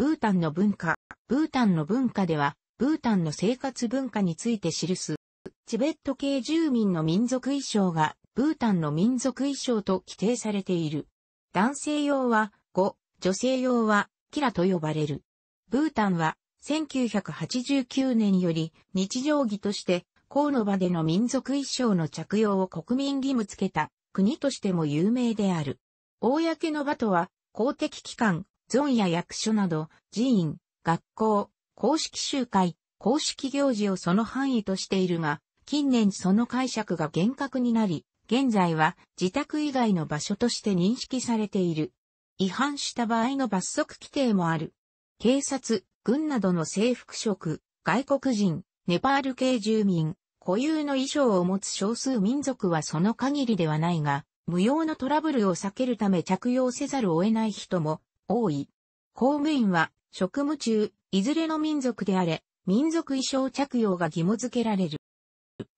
ブータンの文化。ブータンの文化では、ブータンの生活文化について記す。チベット系住民の民族衣装が、ブータンの民族衣装と規定されている。男性用は、5、女性用は、キラと呼ばれる。ブータンは、1989年より、日常着として、河野場での民族衣装の着用を国民義務付けた、国としても有名である。公の場とは、公的機関、ゾンや役所など、寺院、学校、公式集会、公式行事をその範囲としているが、近年その解釈が厳格になり、現在は自宅以外の場所として認識されている。違反した場合の罰則規定もある。警察、軍などの制服職、外国人、ネパール系住民、固有の衣装を持つ少数民族はその限りではないが、無用のトラブルを避けるため着用せざるを得ない人も多い。公務員は、職務中、いずれの民族であれ、民族衣装着用が義務付けられる。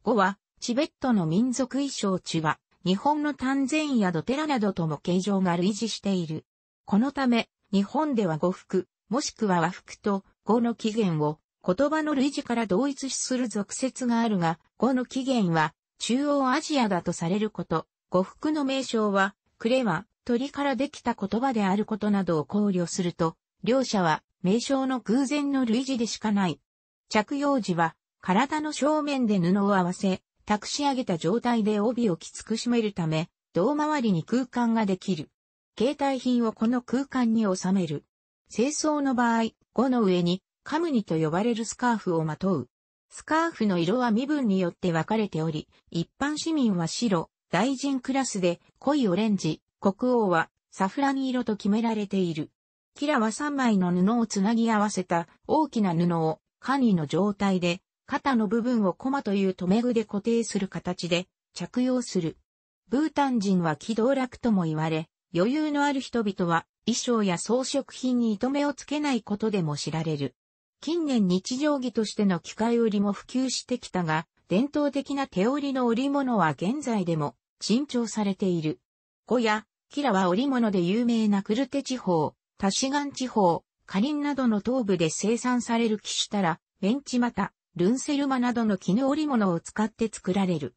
5は、チベットの民族衣装地は、日本の丹前やドテラなどとも形状が類似している。このため、日本では呉服、もしくは和服と語の起源を言葉の類似から同一視する俗説があるが、語の起源は中央アジアだとされること、呉服の名称は、クレワ、鳥からできた言葉であることなどを考慮すると、両者は名称の偶然の類似でしかない。着用時は、体の正面で布を合わせ、託し上げた状態で帯をきつく締めるため、胴回りに空間ができる。携帯品をこの空間に収める。清掃の場合、語の上に、カムニと呼ばれるスカーフをまとう。スカーフの色は身分によって分かれており、一般市民は白、大臣クラスで濃いオレンジ、国王はサフラン色と決められている。キラは3枚の布をつなぎ合わせた大きな布をカニの状態で肩の部分をコマという留め具で固定する形で着用する。ブータン人は気道楽とも言われ、余裕のある人々は衣装や装飾品に糸目をつけないことでも知られる。近年日常着としての機械織りも普及してきたが、伝統的な手織りの織物は現在でも珍重されている。小屋キラは織物で有名なクルテ地方、タシガン地方、カリンなどの東部で生産されるキシタラ、ベンチマタ、ルンセルマなどの絹織物を使って作られる。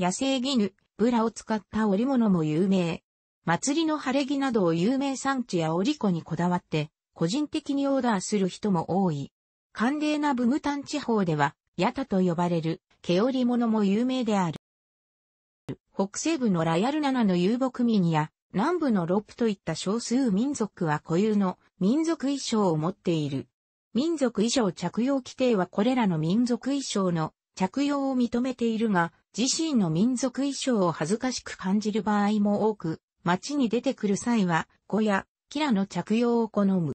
野生絹、ブラを使った織物も有名。祭りの晴れ着などを有名産地や織子にこだわって、個人的にオーダーする人も多い。寒冷なブムタン地方では、ヤタと呼ばれる、毛織物も有名である。北西部のラヤルナナの遊牧民や、南部のロップといった少数民族は固有の民族衣装を持っている。民族衣装着用規定はこれらの民族衣装の着用を認めているが、自身の民族衣装を恥ずかしく感じる場合も多く、街に出てくる際は、小屋、キラの着用を好む。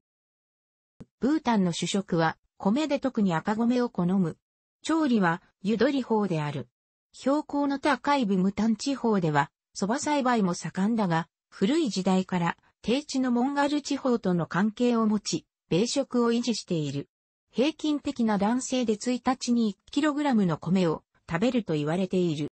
ブータンの主食は、米で特に赤米を好む。調理は、湯取法である。標高の高いブムタン地方では、蕎麦栽培も盛んだが、古い時代から低地のモンガル地方との関係を持ち、米食を維持している。平均的な男性で1日に 1kg の米を食べると言われている。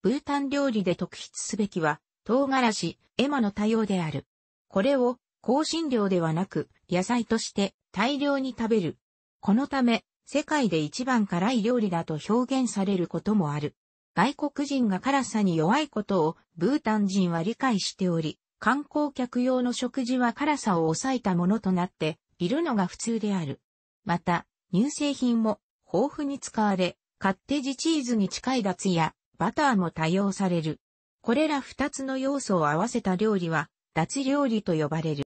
ブータン料理で特筆すべきは、唐辛子、エマの多様である。これを香辛料ではなく野菜として大量に食べる。このため、世界で一番辛い料理だと表現されることもある。外国人が辛さに弱いことをブータン人は理解しており、観光客用の食事は辛さを抑えたものとなっているのが普通である。また、乳製品も豊富に使われ、カッテージチーズに近い脱やバターも多用される。これら二つの要素を合わせた料理は、脱料理と呼ばれる。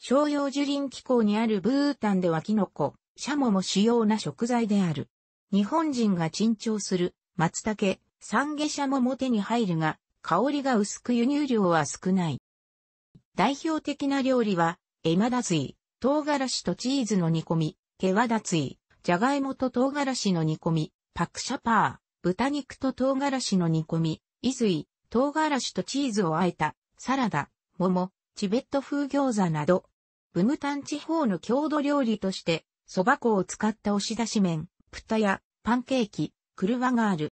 商用樹林機構にあるブータンではキノコ、シャモも主要な食材である。日本人が珍重する松茸、三下社も手に入るが、香りが薄く輸入量は少ない。代表的な料理は、エマダツイ、唐辛子とチーズの煮込み、ケワダツイ、ジャガイモと唐辛子の煮込み、パクシャパー、豚肉と唐辛子の煮込み、イズイ、唐辛子とチーズを和えた、サラダ、桃、チベット風餃子など、ブムタン地方の郷土料理として、蕎麦粉を使った押し出し麺、プタや、パンケーキ、クルワガール。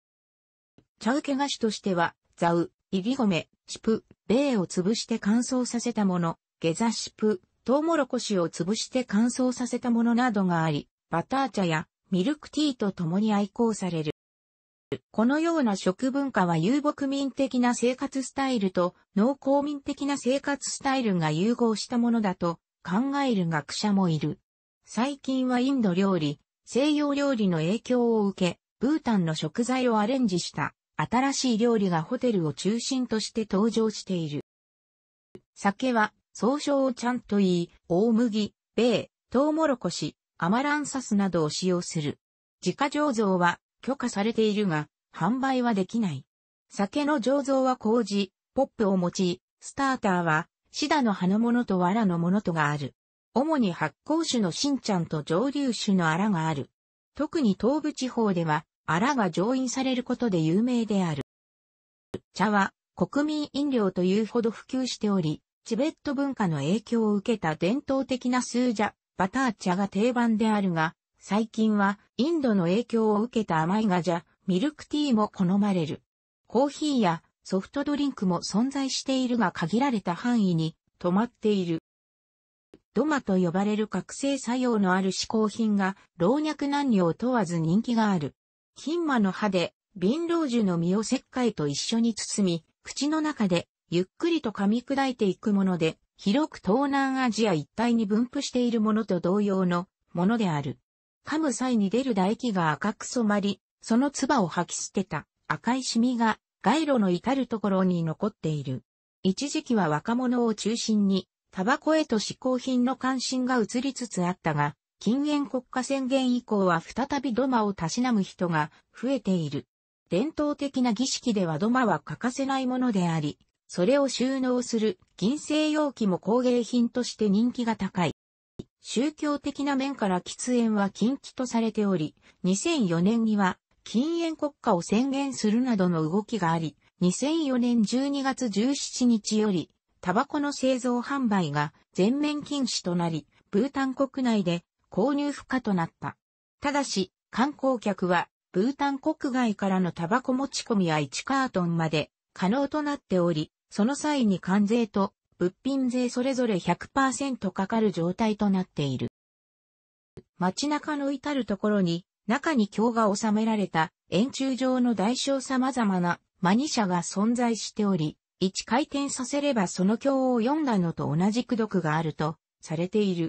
け菓子としては、ザウ、イギゴメ、シプ、ベーを潰して乾燥させたもの、ゲザシプ、トウモロコシを潰して乾燥させたものなどがあり、バター茶やミルクティーと共に愛好される。このような食文化は遊牧民的な生活スタイルと農耕民的な生活スタイルが融合したものだと考える学者もいる。最近はインド料理、西洋料理の影響を受け、ブータンの食材をアレンジした新しい料理がホテルを中心として登場している。酒は、総称をちゃんと言い、大麦、米、トウモロコシ、アマランサスなどを使用する。自家醸造は許可されているが、販売はできない。酒の醸造は麹、ポップを用い、スターターは、シダの葉のものと藁のものとがある。主に発酵酒のシンちゃんと蒸留酒のアラがある。特に東部地方では、らが上飲されることで有名である。茶は国民飲料というほど普及しており、チベット文化の影響を受けた伝統的なスージャ、バター茶が定番であるが、最近はインドの影響を受けた甘いガジャ、ミルクティーも好まれる。コーヒーやソフトドリンクも存在しているが限られた範囲に止まっている。ドマと呼ばれる覚醒作用のある嗜好品が老若男女を問わず人気がある。金馬の歯で、貧老樹の実を石灰と一緒に包み、口の中で、ゆっくりと噛み砕いていくもので、広く東南アジア一帯に分布しているものと同様のものである。噛む際に出る唾液が赤く染まり、その唾を吐き捨てた赤いシミが街路の至るところに残っている。一時期は若者を中心に、タバコへと嗜好品の関心が移りつつあったが、禁煙国家宣言以降は再び土間をたしなむ人が増えている。伝統的な儀式では土間は欠かせないものであり、それを収納する銀製容器も工芸品として人気が高い。宗教的な面から喫煙は禁忌とされており、2004年には禁煙国家を宣言するなどの動きがあり、2004年12月17日より、タバコの製造販売が全面禁止となり、ブータン国内で購入不可となった。ただし、観光客は、ブータン国外からのタバコ持ち込みは1カートンまで可能となっており、その際に関税と物品税それぞれ100%かかる状態となっている。街中の至るところに、中に日が収められた円柱状の代償様々なマニ社が存在しており、1回転させればその日を読んだのと同じ功読があるとされている。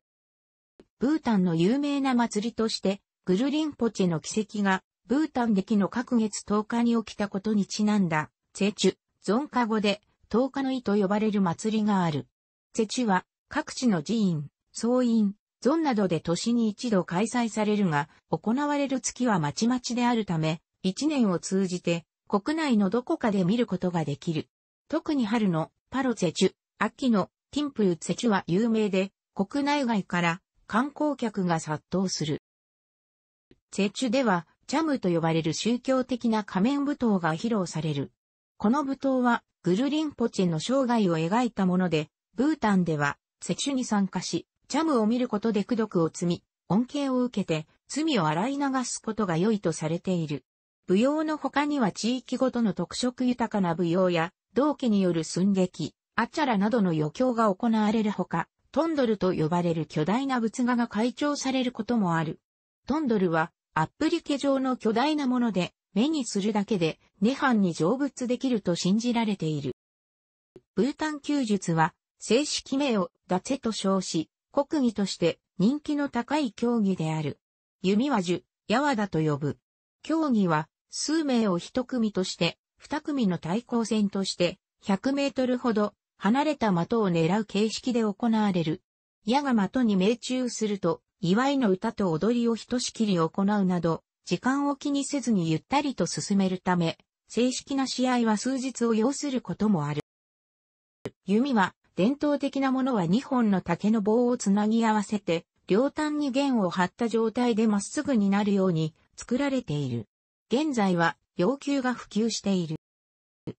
ブータンの有名な祭りとして、グルリンポチェの奇跡が、ブータン劇の各月10日に起きたことにちなんだ、チェチュ、ゾンカ語で、10日の意と呼ばれる祭りがある。チェチュは、各地の寺院、僧院、ゾンなどで年に一度開催されるが、行われる月はまちまちであるため、一年を通じて、国内のどこかで見ることができる。特に春のパロチェチュ、秋のティンプルチェチュは有名で、国内外から観光客が殺到する。チェチュでは、チャムと呼ばれる宗教的な仮面舞踏が披露される。この舞踏は、グルリンポチェの生涯を描いたもので、ブータンでは、チェチュに参加し、チャムを見ることで功徳を積み、恩恵を受けて、罪を洗い流すことが良いとされている。舞踊の他には地域ごとの特色豊かな舞踊や、同家による寸劇、アチャラなどの余興が行われるほか、トンドルと呼ばれる巨大な仏画が会帳されることもある。トンドルはアップリケ状の巨大なもので、目にするだけで、涅槃に成仏できると信じられている。ブータン弓術は、正式名をダツェと称し、国技として人気の高い競技である。弓は樹、ヤワダと呼ぶ。競技は、数名を一組として、二組の対抗戦として、100メートルほど離れた的を狙う形式で行われる。矢が的に命中すると、祝いの歌と踊りをひとしきり行うなど、時間を気にせずにゆったりと進めるため、正式な試合は数日を要することもある。弓は、伝統的なものは2本の竹の棒をつなぎ合わせて、両端に弦を張った状態でまっすぐになるように作られている。現在は要求が普及している。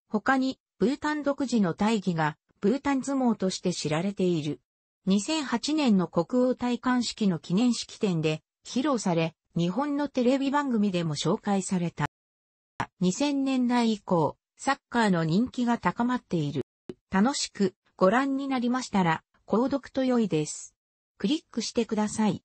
他に、ブータン独自の大義がブータン相撲として知られている。2008年の国王戴冠式の記念式典で披露され、日本のテレビ番組でも紹介された。2000年代以降、サッカーの人気が高まっている。楽しくご覧になりましたら、購読と良いです。クリックしてください。